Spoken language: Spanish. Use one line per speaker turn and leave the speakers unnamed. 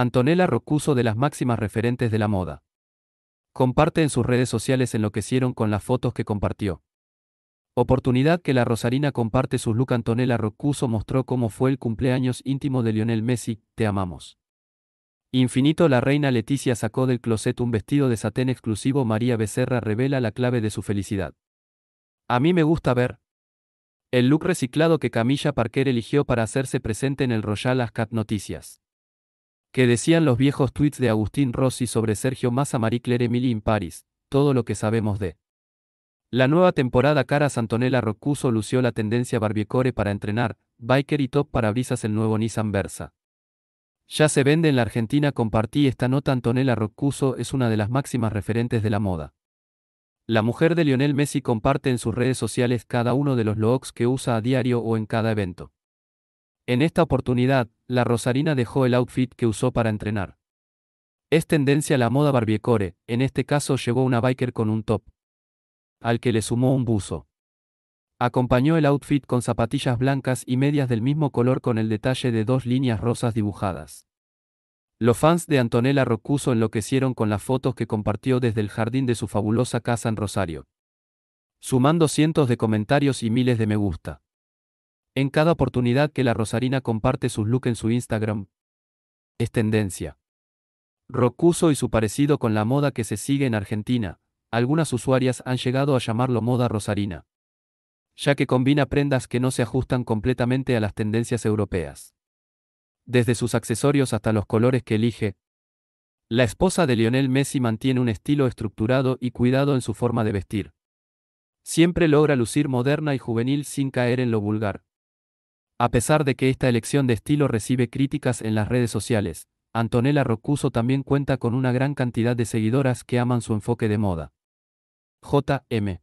Antonella Rocuso de las máximas referentes de la moda. Comparte en sus redes sociales enloquecieron con las fotos que compartió. Oportunidad que la Rosarina comparte sus look Antonella Rocuso mostró cómo fue el cumpleaños íntimo de Lionel Messi, te amamos. Infinito la reina Leticia sacó del closet un vestido de satén exclusivo María Becerra revela la clave de su felicidad. A mí me gusta ver. El look reciclado que Camilla Parker eligió para hacerse presente en el Royal Ascot Noticias que decían los viejos tweets de Agustín Rossi sobre Sergio Massa Marie Claire Emily todo lo que sabemos de. La nueva temporada cara Antonella Roccuso lució la tendencia barbiecore para entrenar, biker y top para brisas el nuevo Nissan Versa. Ya se vende en la Argentina compartí esta nota Antonella Roccuso es una de las máximas referentes de la moda. La mujer de Lionel Messi comparte en sus redes sociales cada uno de los looks que usa a diario o en cada evento. En esta oportunidad, la Rosarina dejó el outfit que usó para entrenar. Es tendencia la moda barbiecore, en este caso llevó una biker con un top. Al que le sumó un buzo. Acompañó el outfit con zapatillas blancas y medias del mismo color con el detalle de dos líneas rosas dibujadas. Los fans de Antonella Rocuso enloquecieron con las fotos que compartió desde el jardín de su fabulosa casa en Rosario. Sumando cientos de comentarios y miles de me gusta en cada oportunidad que la Rosarina comparte sus look en su Instagram. Es tendencia. Rocuso y su parecido con la moda que se sigue en Argentina, algunas usuarias han llegado a llamarlo moda rosarina, ya que combina prendas que no se ajustan completamente a las tendencias europeas. Desde sus accesorios hasta los colores que elige, la esposa de Lionel Messi mantiene un estilo estructurado y cuidado en su forma de vestir. Siempre logra lucir moderna y juvenil sin caer en lo vulgar. A pesar de que esta elección de estilo recibe críticas en las redes sociales, Antonella Rocuso también cuenta con una gran cantidad de seguidoras que aman su enfoque de moda. J.M.